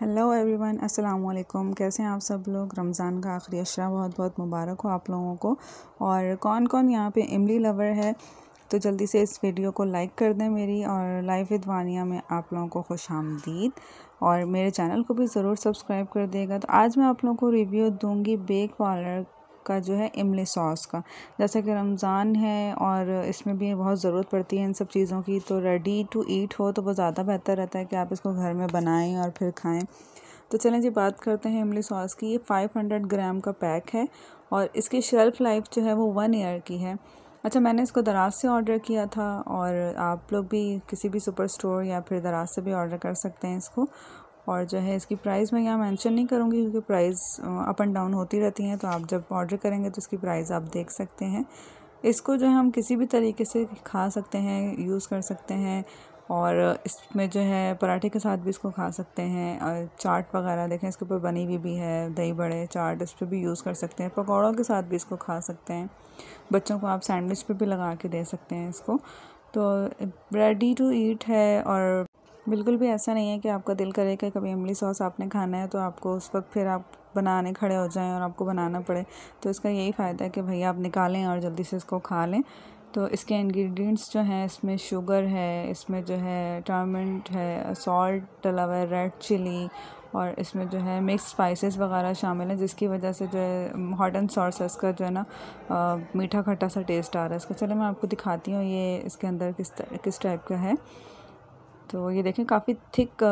hello everyone अस्सलाम वालेकुम कैसे हैं आप सब लोग रमज़ान का आखिरी अशरा बहुत बहुत मुबारक हो आप लोगों को और कौन कौन यहाँ पे इमली लवर है तो जल्दी से इस वीडियो को लाइक कर दें मेरी और लाइव विदवानिया में आप लोगों को खुश आमदीद और मेरे चैनल को भी ज़रूर सब्सक्राइब कर देगा तो आज मैं आप लोगों को रिव्यू दूँगी बेक पार्लर का जो है इमली सॉस का जैसे कि रमज़ान है और इसमें भी बहुत ज़रूरत पड़ती है इन सब चीज़ों की तो रेडी टू ईट हो तो वो ज़्यादा बेहतर रहता है कि आप इसको घर में बनाएं और फिर खाएं तो चलें जी बात करते हैं इमली सॉस की ये 500 ग्राम का पैक है और इसकी शेल्फ़ लाइफ जो है वो वन ईयर की है अच्छा मैंने इसको दराज से ऑर्डर किया था और आप लोग भी किसी भी सुपर स्टोर या फिर दराज से भी ऑर्डर कर सकते हैं इसको और जो है इसकी प्राइस मैं यहाँ मेंशन नहीं करूँगी क्योंकि प्राइस अप एंड डाउन होती रहती हैं तो आप जब ऑर्डर करेंगे तो इसकी प्राइस आप देख सकते हैं इसको जो है हम किसी भी तरीके से खा सकते हैं यूज़ कर सकते हैं और इसमें जो है पराठे के साथ भी इसको खा सकते हैं और चाट वगैरह देखें इसके ऊपर बनी हुई भी, भी है दही बड़े चाट इस पर भी यूज़ कर सकते हैं पकौड़ों के साथ भी इसको खा सकते हैं बच्चों को आप सैंडविच पर भी लगा के दे सकते हैं इसको तो रेडी टू ईट है और बिल्कुल भी ऐसा नहीं है कि आपका दिल करे कि कभी इमली सॉस आपने खाना है तो आपको उस वक्त फिर आप बनाने खड़े हो जाएं और आपको बनाना पड़े तो इसका यही फ़ायदा है कि भैया आप निकालें और जल्दी से इसको खा लें तो इसके इंग्रेडिएंट्स जो हैं इसमें शुगर है इसमें जो है टर्मेंट है सॉल्ट डला हुआ है रेड चिली और इसमें जो है मिक्स स्पाइसेस वगैरह शामिल हैं जिसकी वजह से जो है हॉट एंड सॉस है इसका जो है ना मीठा खट्टा सा टेस्ट आ रहा है इसका चलो मैं आपको दिखाती हूँ ये इसके अंदर किस किस टाइप का है तो ये देखें काफ़ी थिक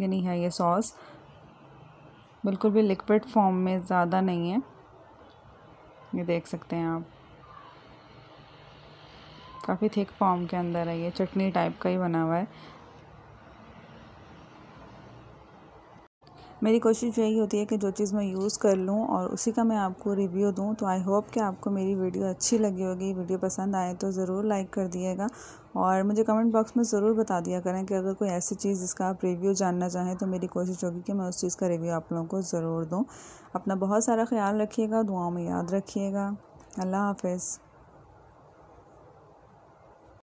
यानी है ये सॉस बिल्कुल भी लिक्विड फॉर्म में ज़्यादा नहीं है ये देख सकते हैं आप काफ़ी थिक फॉर्म के अंदर है ये चटनी टाइप का ही बना हुआ है मेरी कोशिश यही होती है कि जो चीज़ मैं यूज़ कर लूँ और उसी का मैं आपको रिव्यू दूँ तो आई होप कि आपको मेरी वीडियो अच्छी लगी होगी वीडियो पसंद आए तो ज़रूर लाइक कर दिएगा और मुझे कमेंट बॉक्स में ज़रूर बता दिया करें कि अगर कोई ऐसी चीज़ जिसका आप रिव्यू जानना चाहें तो मेरी कोशिश होगी कि मैं उस चीज़ का रिव्यू आप लोगों को ज़रूर दूँ अपना बहुत सारा ख्याल रखिएगा दुआओं में याद रखिएगा अल्लाह हाफिज़